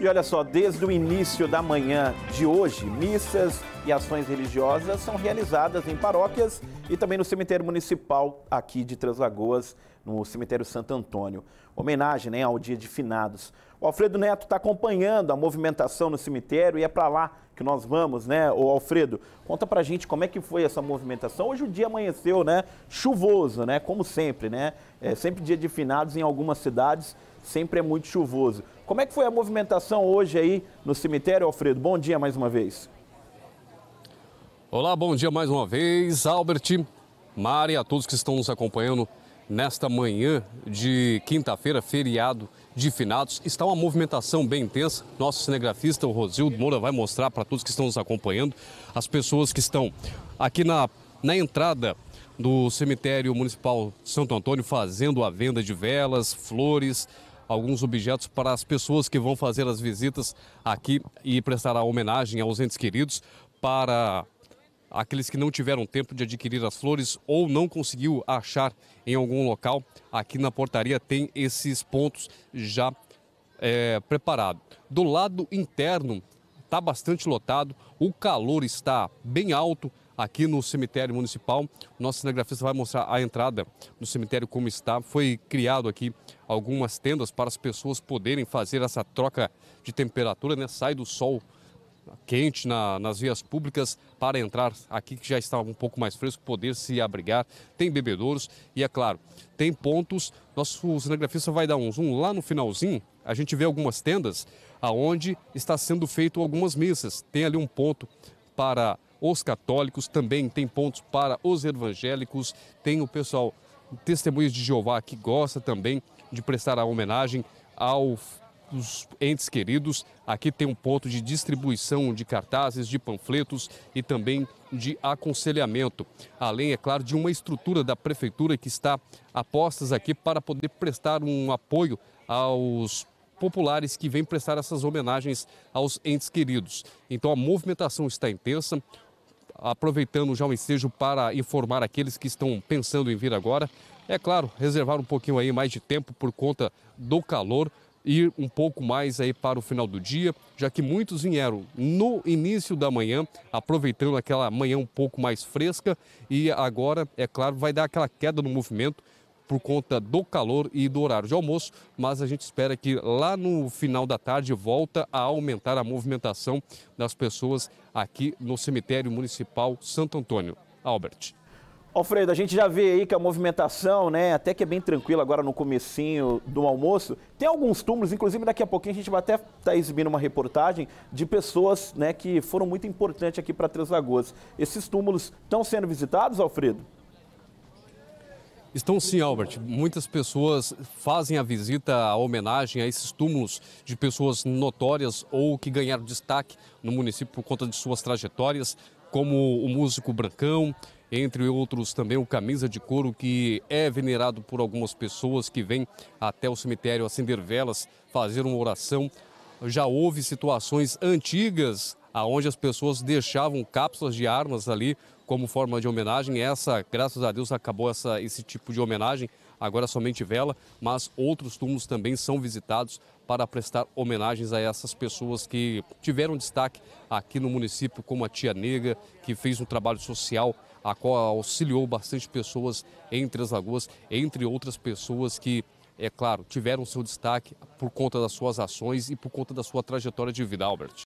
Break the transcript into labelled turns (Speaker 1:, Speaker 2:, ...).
Speaker 1: E olha só, desde o início da manhã de hoje, missas e ações religiosas são realizadas em paróquias e também no cemitério municipal aqui de Três Lagoas, no cemitério Santo Antônio. Homenagem né, ao dia de finados. O Alfredo Neto está acompanhando a movimentação no cemitério e é para lá que nós vamos, né? O Alfredo, conta a gente como é que foi essa movimentação. Hoje o dia amanheceu, né? Chuvoso, né? Como sempre, né? É sempre dia de finados em algumas cidades sempre é muito chuvoso. Como é que foi a movimentação hoje aí no cemitério, Alfredo? Bom dia mais uma vez. Olá,
Speaker 2: bom dia mais uma vez, Albert, Mari, a todos que estão nos acompanhando nesta manhã de quinta-feira, feriado de finados. Está uma movimentação bem intensa. Nosso cinegrafista, o Rosildo Moura, vai mostrar para todos que estão nos acompanhando, as pessoas que estão aqui na, na entrada do cemitério municipal Santo Antônio fazendo a venda de velas, flores, alguns objetos para as pessoas que vão fazer as visitas aqui e prestará homenagem aos entes queridos para aqueles que não tiveram tempo de adquirir as flores ou não conseguiu achar em algum local, aqui na portaria tem esses pontos já é, preparado. Do lado interno está bastante lotado, o calor está bem alto, aqui no cemitério municipal. Nosso cinegrafista vai mostrar a entrada do cemitério como está. Foi criado aqui algumas tendas para as pessoas poderem fazer essa troca de temperatura, né? Sai do sol quente na, nas vias públicas para entrar aqui que já está um pouco mais fresco, poder se abrigar. Tem bebedouros e, é claro, tem pontos. Nosso cinegrafista vai dar um zoom lá no finalzinho. A gente vê algumas tendas aonde está sendo feito algumas missas. Tem ali um ponto para os católicos, também tem pontos para os evangélicos, tem o pessoal Testemunhas de Jeová que gosta também de prestar a homenagem aos entes queridos. Aqui tem um ponto de distribuição de cartazes, de panfletos e também de aconselhamento. Além, é claro, de uma estrutura da prefeitura que está a postas aqui para poder prestar um apoio aos populares que vêm prestar essas homenagens aos entes queridos. Então a movimentação está intensa, aproveitando já o ensejo para informar aqueles que estão pensando em vir agora. É claro, reservar um pouquinho aí mais de tempo por conta do calor, ir um pouco mais aí para o final do dia, já que muitos vieram no início da manhã, aproveitando aquela manhã um pouco mais fresca e agora, é claro, vai dar aquela queda no movimento por conta do calor e do horário de almoço, mas a gente espera que lá no final da tarde volta a aumentar a movimentação das pessoas aqui no cemitério municipal Santo Antônio. Albert.
Speaker 1: Alfredo, a gente já vê aí que a movimentação, né, até que é bem tranquila agora no comecinho do almoço. Tem alguns túmulos, inclusive daqui a pouquinho a gente vai até estar tá exibindo uma reportagem de pessoas, né, que foram muito importantes aqui para Três Lagoas. Esses túmulos estão sendo visitados, Alfredo?
Speaker 2: Estão sim, Albert. Muitas pessoas fazem a visita a homenagem a esses túmulos de pessoas notórias ou que ganharam destaque no município por conta de suas trajetórias, como o músico Brancão, entre outros também o camisa de couro que é venerado por algumas pessoas que vêm até o cemitério acender velas, fazer uma oração. Já houve situações antigas aonde as pessoas deixavam cápsulas de armas ali como forma de homenagem. Essa, graças a Deus, acabou essa, esse tipo de homenagem, agora somente vela, mas outros túmulos também são visitados para prestar homenagens a essas pessoas que tiveram destaque aqui no município, como a tia Negra, que fez um trabalho social, a qual auxiliou bastante pessoas entre as lagoas, entre outras pessoas que é claro, tiveram seu destaque por conta das suas ações e por conta da sua trajetória de vida, Albert.